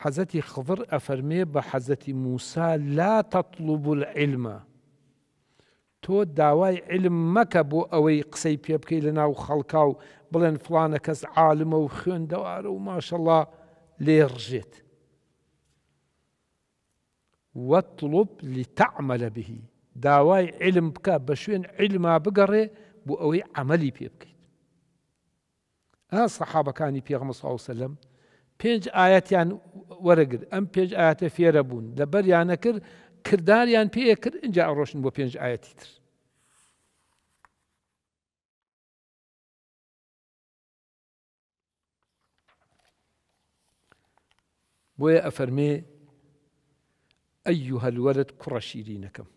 حزتي خضر أفرمي بحزتي موسى لا تطلب العلم تو داواي علم مكا بو اوي قسي بيبكي لنا وخلقاو بلن فلانا كاس عالم وخون دوار وما شاء الله ليرجيت واطلب لتعمل به داواي علم بكا بشوين علم بقري بو اوي عملي بيبكي ها الصحابة كاني بيغمص صلى الله عليه وسلم بينج آيات يعني وەرەگر ئەم پێنج ئاەتە فێرە بوون لە بەریانە کرد کرداریان پێ کرد اینجا ئەڕۆشن بۆ پێنج ئاەتی تر بۆیە ئەفەرمێ ئەی هەلوەرت کوڕە شیرینەکەم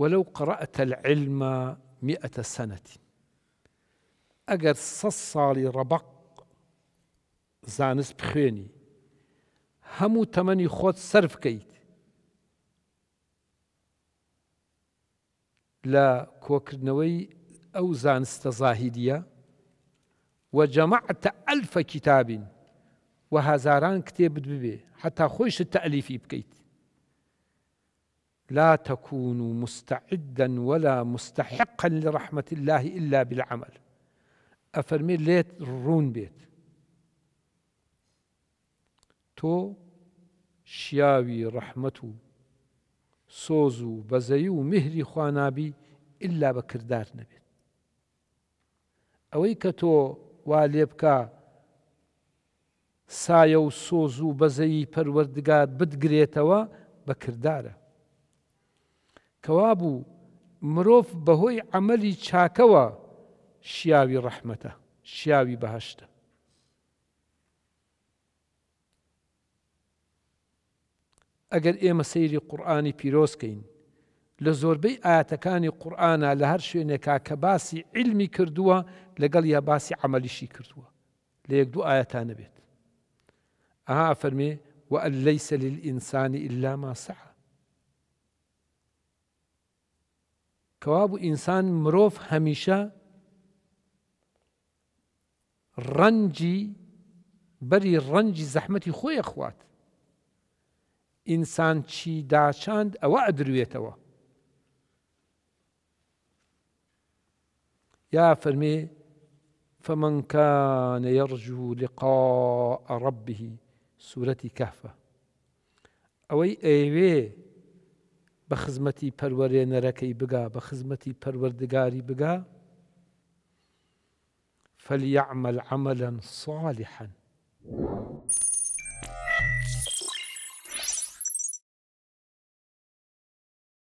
ولو قرأت العلم مئة سنة أجر صصالي ربق زانست بخيني همو تمني خود صرف كيت لا كوكر نوي أو زانس وەجەمەعتە وجمعت ألف كتاب هەزاران کتێبت ببێ حتى خۆیشت التأليف بكيت لا تكون مستعدا ولا مستحقا لرحمة الله إلا بالعمل أفرمي ليت رون بيت تۆ شیاوی ڕەحمت و سۆز و بەزەی و مهری خوانابی ئللا بەکردار نەبێت ئەوەی کە تۆ وا لێ بکە سایە و سۆز و بەزەی پەروەردگار بتگرێتەوە بەکردارە کەوا بوو مرۆڤ بەهۆی ئەمەلی چاکەوە شیاوی ڕەحمەتە شیاوی بەهشتە ئەگەر ئێمە سەیری قورآانی پیرۆستکەین لە زۆربەی ئاەتەکانی قورآە لە هەر شوێنێکا کە باسی علمی کردووە لەگەڵ یا باسی عملیشی کردووە لە یەک دوو ئاەتان نەبێت ئەها فەرمێ و ئە للانسان الا ئللا ماسە کەوابوو ئینسان مرۆڤ هەمیشە ڕەنجی بەری ڕەنجی زەحمەتی خۆی خوات انسان چی داچاند ئەوە ئەدروێتەوە یا فرمی فمن كان يرجو لقاء ربه سورة كهف أوي أيوي بخزمتي پرورين ركي بقى بخزمتي پروردگاري بقى فليعمل عملا صالحا